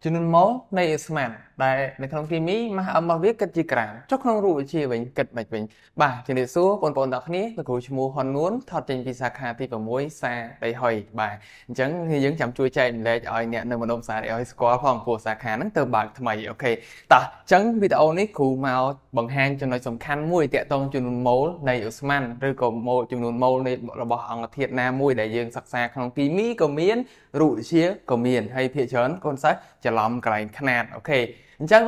chứ nên mớ này sẽ ដែលនៅក្នុងគីមីម៉ាស់អឹមរបស់វាគិតជាក្រាមចុះក្នុងរូបវិទ្យាវិញគិតមិនវិញបាទជំរាបសួរបងប្អូនទាំងគ្នាលោកគ្រូឈ្មោះហ៊ុននួនថតចេញពីសាខាទី6សាដៃហុយបាទអញ្ចឹងយើងចាំជួយចែករំលែកឲ្យអ្នកនៅមណ្ឌលសាដៃហុយស្គាល់ផងព្រោះសាខាហ្នឹងទៅបើកថ្មីអូខេតោះអញ្ចឹងវីដេអូនេះគ្រូមកបង្ហាញចំណុចសំខាន់មួយតាក់ទងចំនួនម៉ូលនៃអូស្មန်ឬក៏ម៉ូលចំនួនម៉ូលនៃរបស់អង្គធាតុណាមួយដែលយើងសិក្សាក្នុងគីមីក៏មានរូបវិទ្យាក៏មានហើយភាគច្រើនកូនសិស្សច្រឡំកន្លែងຂ្នាតអូខេអញ្ចឹង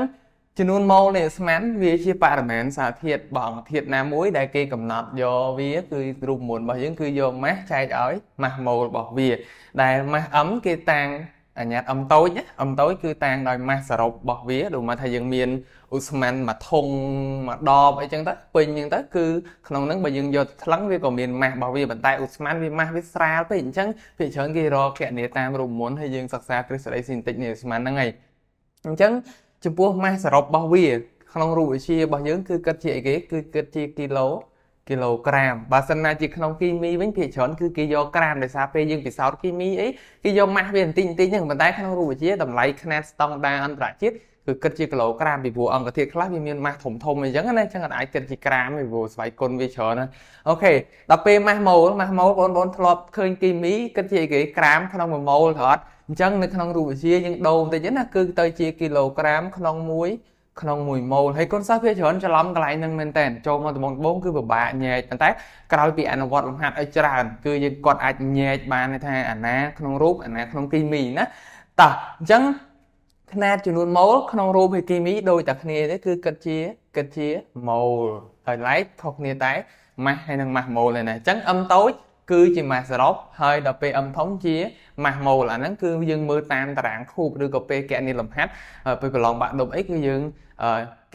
ចំនួនម៉ូលនៃស្មានវាជាបរិមាណសារធាតុបងធាតុណាមួយដែលគេកំណត់យកវាគឺរូបមូលរបស់យើងគឺយកម៉ាស់ចែកឲ្យម៉ាស់ម៉ូលរបស់វាដែលម៉ាស់ m គេតាំងអញ្ញាតអឹមតូចអឹមតូចគឺតាំងដោយម៉ាស់សរុបរបស់វាដូចមកថាយើងមានឧស្ម័នមួយធុងមួយដបអីចឹងទៅពេញចឹងទៅគឺក្នុងហ្នឹងបើយើងយកថ្លឹងវាក៏មានម៉ាស់របស់វាប៉ុន្តែឧស្ម័នវាម៉ាស់វាស្រាលពេកអញ្ចឹងភាគច្រើនគេរកគណនាតាមរូបមន្តហើយយើងសិក្សាទ្រឹស្ដីស៊ីនតិចនៃឧស្ម័នហ្នឹងឯងអញ្ចឹងចំពោះម៉ាសសរុបរបស់វា ក្នុងរូបវិទ្យារបស់យើងគឺគិតជាអីគេគឺគិតជាគីឡូគីឡូក្រាមបើសិនណាជាក្នុងគីមីវិញភាគច្រើនគឺគេយកក្រាមដោយសារពេលយើងពិសោធន៍គីមីអីគេយកម៉ាស់វាបន្តិចបន្តិចហ្នឹងប៉ុន្តែក្នុងរូបវិទ្យាតម្លៃຂະຫນាតស្តង់ដារអន្តរជាតិគឺគិតជាគីឡូក្រាមពីព្រោះអង្គធាតុខ្លះវាមានម៉ាស់ធំធំអីចឹងណាចឹងអាចគិតជាក្រាមពីព្រោះស្វ័យគុណវាច្រើនណាអូខេដល់ពេលម៉ាស់ម៉ូលម៉ាស់ម៉ូលបងប្អូនធ្លាប់ឃើញគីមីគិតជាគេក្រាមក្នុង1ម៉ូលត្រត់អញ្ចឹងនៅក្នុងរូបវិទ្យាយើងដូរបន្តិចណាគឺទៅជា គីឡូក្រាម ក្នុងមួយក្នុងមួយម៉ូលហើយគុណសិស្សភាគច្រើនច្រឡំកន្លែងហ្នឹងមែនតើចូលមកដំបងដំបងគឺពិបាកញែកប៉ុន្តែ ក្រោយពីអនុវត្តលំហាត់ឲ្យច្រើន គឺយើងគាត់អាចញែកបានថាអាណាក្នុងរូបអាណាក្នុងគីមីណាតោះអញ្ចឹងຂະຫນາດចំនួនម៉ូលក្នុងរូបហើយគីមី ដូចតែគ្នាទេគឺគិតជាគិតជាម៉ូលហើយឡែកខុសគ្នាតែម៉ាស់ហើយនឹងម៉ាស់ម៉ូលឯណាអញ្ចឹងអឹមតូចគឺជា mass សរុបហើយដល់ពេល m ធំជា mass mole អាហ្នឹងគឺយើងមើលតាមតារាងខូបឬក៏ពេលគណនាលំហាត់ពេលប្រឡងបាក់ដប់អីគឺយើង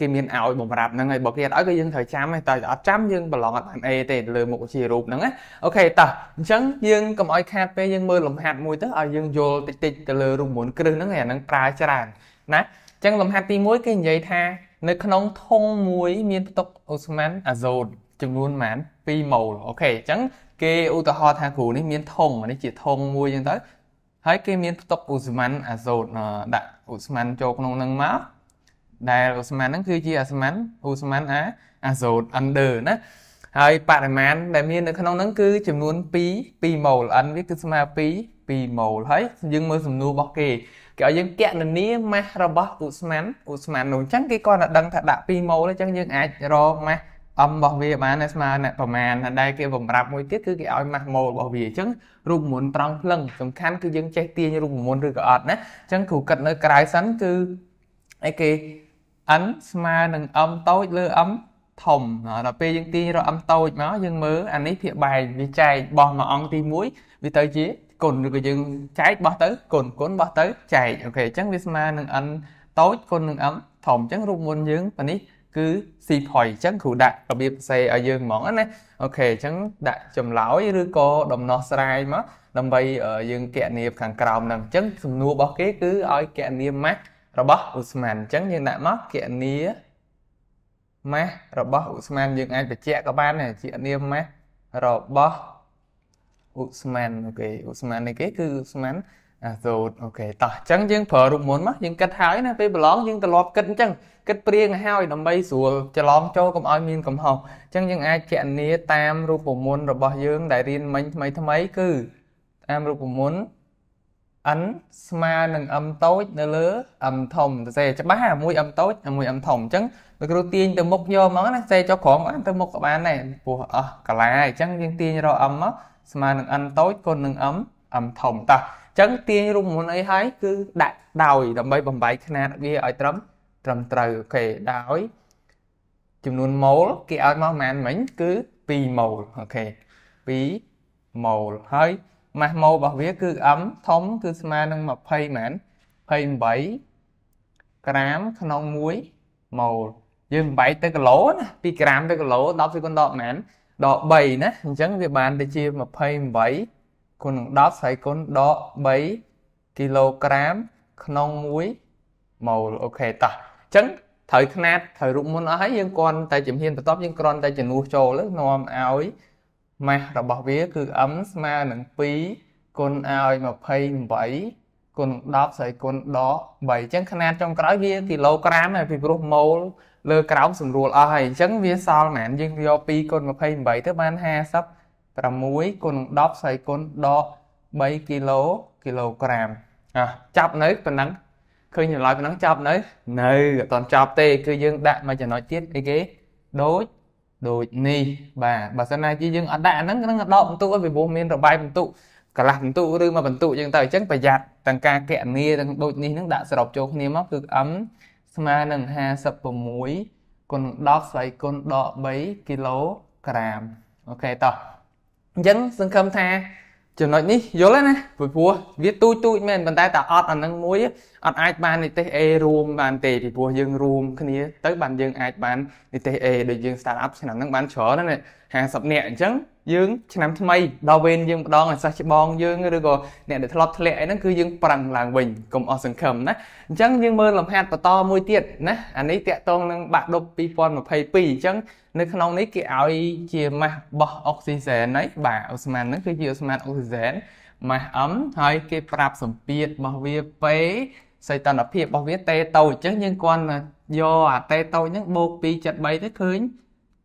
គេមានឲ្យបំរាប់ហ្នឹងហើយបើគេអត់ឲ្យគឺយើងត្រូវចាំតែអត់ចាំយើងប្រឡងអត់បានអេទេលើមុខវិជ្ជារូបហ្នឹងណាអូខេតោះអញ្ចឹងយើងកុំឲ្យខាតពេលយើងមើលលំហាត់មួយទៅឲ្យយើងយល់តិចតិចទៅលើរូបមន្តគ្រឹះហ្នឹងហើយអាហ្នឹងប្រើច្រើនណាអញ្ចឹងលំហាត់ទី1គេនិយាយថា នៅក្នុងធុងមួយ មានផ្ទុកអូស្មန်អាសូនចំនួនប្រហែល2ម៉ូលអូខេអញ្ចឹង គេឧទាហរណ៍ថាគ្រូនេះមានធុងនេះជាធុងមួយអញ្ចឹងទៅហើយគេមានផ្ទុកអ៊ូស្ម៉ាន់អាសូតដាក់អ៊ូស្ម៉ាន់ចូលក្នុង នឹងមកដែលអ៊ូស្ម៉ាន់ហ្នឹងគឺជាអាស្ម៉ាន់អ៊ូស្ម៉ាន់អាអាសូត under ណាហើយបរិមាណដែលមាននៅក្នុងហ្នឹងគឺចំនួន2 2ម៉ូល n វាគឺស្មើ2 2ម៉ូលហើយយើងមើលសំណួររបស់គេគេឲ្យយើងកណនាម៉ាស់របស់ឧស្ម័នឧស្ម័ននោះអញ្ចឹងគេគាត់តែដឹងថាដាក់2ម៉ូលអញ្ចឹងយើងអាចរកម៉ាស់អមរបស់វាបានស្មើនឹងប្រមាណដែរគេបំរាប់មួយទៀតគឺគេឲ្យម៉ាស់ម៉ូលរបស់វាអញ្ចឹងរូបមន្តត្រង់ភ្លឹងសំខាន់គឺយើងចេះទាញរូបមន្តឬក៏អត់ណាអញ្ចឹងគ្រូគិតនៅក្រៅសិនគឺអីគេ n ស្មើនឹង m តូចលើ m ធំដល់ពេលយើងទាញរក m តូចមកយើងមើលអានេះភាគបែកវាចែកបោះមកអង្គទី1វាទៅជាគុណឬក៏យើងចែកបោះទៅគុណគុណបោះទៅចែកអូខេអញ្ចឹងវាស្មើនឹង n តូចគុណនឹង m ធំអញ្ចឹងរូបមន្តយើងប៉ានេះគឺ C point អញ្ចឹងគ្រូដាក់របៀបសរសេរឲ្យយើងហ្មងណាអូខេអញ្ចឹងដាក់ចម្លើយឬក៏ដំណោះស្រាយមកដើម្បីយើងគណនាខាងក្រោមហ្នឹងអញ្ចឹងសំណួររបស់គេគឺឲ្យគណនា math របស់ឧស្ម័នអញ្ចឹងយើងដាក់មកគណនា math របស់ឧស្ម័នយើងអាចបញ្ជាក់ក៏បានដែរគណនា math របស់ឧស្ម័នអូខេឧស្ម័ននេះគេគឺឧស្ម័នអាសូតអូខេតោះអញ្ចឹងយើងប្រើរូបមន្តមកយើងគិតហើយណាពេលប្រឡងយើងត្រឡប់គិតអញ្ចឹងគិតព្រៀងហើយដើម្បីស្រួលច្រឡំចូលកុំឲ្យមានកំហុសអញ្ចឹងយើងអាចគណនាតាមរូបមន្តរបស់យើងដែលរៀនមិញថ្មីថ្មីគឺតាមរូបមន្ត n ស្មើនឹង m តូច នៅលើ m ធំសរសេរច្បាស់មួយ m តូចមួយ m ធំអញ្ចឹងលោកគ្រូទាញទៅមុខយកមកណាសរសេរចុះក្រោមបានទៅមុខក៏បានដែរព្រោះអស់កាលាអញ្ចឹងយើងទាញរក m មកស្មើនឹង n តូចគុណនឹង m m ធំតោះចឹងទាញរូបមន្តអីហើយគឺដាក់ដោយដើម្បីបំបែកຂ្នាតវាឲ្យត្រឹមត្រឹមត្រូវអូខេដោយចំនួនម៉ូលគេឲ្យមកប្រហែលមិញគឺ2ម៉ូលអូខេ2ម៉ូលហើយម៉ាស់ម៉ូលរបស់វាគឺ M ធំគឺស្មើនឹង20ប្រហែល28ក្រាមក្នុង1ម៉ូលយើងបំបែកទៅគីឡូណា2ក្រាមទៅគីឡូ10សេគុនដកប្រហែលដក3ណាអញ្ចឹងវាបានទៅជា28គុណនឹង10ស្អីគុណដក3គីឡូក្រាមក្នុង1ម៉ូលអូខេតោះអញ្ចឹងត្រូវຂະຫນាតត្រូវរូបមុនអស់ហើយយើងគ្រាន់តែជំហានបន្ទាប់យើងគ្រាន់តែជំនួសចូលនាំឲ្យម៉ាស់របស់វា គឺ m ស្មើនឹង2គុណឲ្យ28គុណ10ស្អីគុណដក3អញ្ចឹងຂະຫນាតចុងក្រោយវាគីឡូក្រាមហើយពីព្រោះម៉ូលលើក្រោមស្រួលអស់ហើយអញ្ចឹងវាសល់ហ្មងយើងយក2គុណ28ទៅបាន50 6គុណ10ស្អីគុណដក3គីឡូគីឡូក្រាមអះចាប់នៅប៉ុណ្ណឹងឃើញចម្លើយប៉ុណ្ណឹងចាប់នៅ នៅអត់តចប់ទេ គឺយើងដាក់មួយចំណុចទៀតអីគេដូចដូចនេះបាទបើសិនណាជាយើងអត់ដាក់អាហ្នឹងនឹងដកបន្ទុកឲ្យវាព្រោះមានរបាយបន្ទុកកន្លះបន្ទុកឬមួយបន្ទុកយើងទៅអញ្ចឹងប្រយ័ត្នទាំងការកណនីទាំងដូចនេះនឹងដាក់សរុបចូលគ្នាមកគឺ m ស្មើនឹង56គុណ10ស្វ័យគុណដក3គីឡូក្រាមអូខេតោះអញ្ចឹងសង្ឃឹមថាចំណុចនេះយល់ហើយណាព្រោះវាទូចទូចមែនប៉ុន្តែតែអត់អានឹងមួយអត់អាចបាននិទេស A រួមបានទេពីព្រោះយើងរួមគ្នាទៅបានយើងអាចបាននិទេស A ដូចយើង start up ឆ្នាំហ្នឹងបានច្រើនណាស់50នាក់អញ្ចឹងយើងឆ្នាំថ្មីដល់វេនយើងម្ដងឲ្យសិស្សច្បងយើងឬក៏អ្នកដែលធ្លាប់ធ្លាក់អីហ្នឹងគឺយើងប្រឹងឡើងវិញកុំអស់សង្ឃឹមណាអញ្ចឹងយើងមើលលំហាត់បន្តមួយទៀតណាអានេះតាក់ទងនឹងបាក់ដប់2022អញ្ចឹងនៅក្នុងនេះគេឲ្យជាម៉ាស់បោះអុកស៊ីសែនហ្នឹងបាទអូស្មန်ហ្នឹងគឺជាអូស្មန်អុកស៊ីសែនម៉ាស់ M ហើយគេប្រាប់សម្ពាធរបស់វា P សីតុណ្ហភាពរបស់វាតេតូចអញ្ចឹងយើងគ្រាន់តែយកអាតេតូចហ្នឹងបូក2.3ទៅឃើញ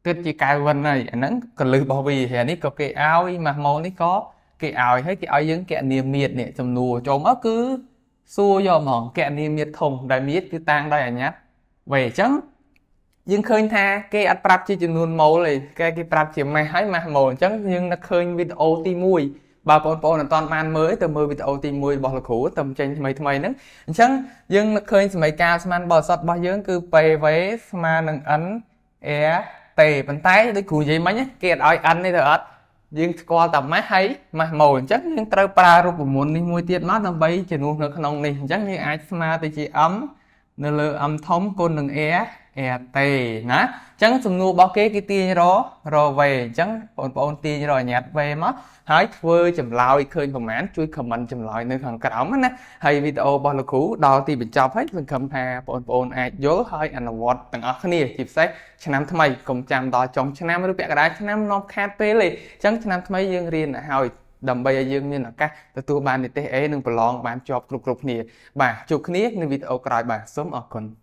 គិតជាកៅវិនហើយអាហ្នឹងកលឹះរបស់វាហើយនេះក៏គេឲ្យម៉ាស់ម៉ូលនេះក៏គេឲ្យហើយគេឲ្យយើងកណនីមៀតនេះចំនួនចូលមកគឺសួរយកហ្មងកណនីមៀតធំដែលមៀតគឺតាំងដោយអាញាត់វេអញ្ចឹងយើងឃើញថាគេអត់ប្រាប់ជាចំនួនម៉ូលទេគេគេប្រាប់ជាម៉ាស់ហើយម៉ាស់ម៉ូលអញ្ចឹងយើងនឹកឃើញវីដេអូទី1បើបងប្អូនអត់ទាន់បានមើលទៅមើលវីដេអូទី1របស់លោកគ្រូតាមចេញថ្មីថ្មីហ្នឹងអញ្ចឹងយើងនឹកឃើញសម័យកាលស្មានបរិសុទ្ធរបស់យើងគឺ PV ស្មើនឹង N R ទេប៉ុន្តែដូចគ្រូនិយាយមិញគេអត់ឲ្យ n នេះទៅអត់យើងស្គាល់តែម៉ាស់ហើយម៉ាស់ម៉ូលអញ្ចឹងយើងត្រូវប្រើរូបមន្តនេះមួយទៀតមកដើម្បីជំនួសនៅក្នុងនេះអញ្ចឹងយើងអាចស្មើទៅជា m នៅលើ m ធំគុណនឹង r r ទេណាចឹងសំណួររបស់គេគេទាញររវេអញ្ចឹងបងប្អូនទាញរញ៉ាត់វេមក ហើយធ្វើចម្លើយឃើញប្រមាណជួយ comment ចម្លើយនៅខាងក្រោមណាហើយវីដេអូរបស់លោកគ្រូដល់ទីបញ្ចប់ហើយសង្ឃឹមថាបងប្អូនអាចយល់ហើយអនុវត្តទាំងអស់គ្នាជាពិសេសឆ្នាំថ្មីកុំចាំដល់ចុងឆ្នាំឬពាក់កណ្ដាលឆ្នាំនាំខាតពេលទេអញ្ចឹងឆ្នាំថ្មីយើងរៀនហើយដើម្បីឲ្យយើងមានឱកាសទទួលបាននិទេស A និងប្រឡងបានជាប់គ្រប់គ្រប់គ្នាបាទជួបគ្នានៅវីដេអូក្រោយបាទសូមអរគុណ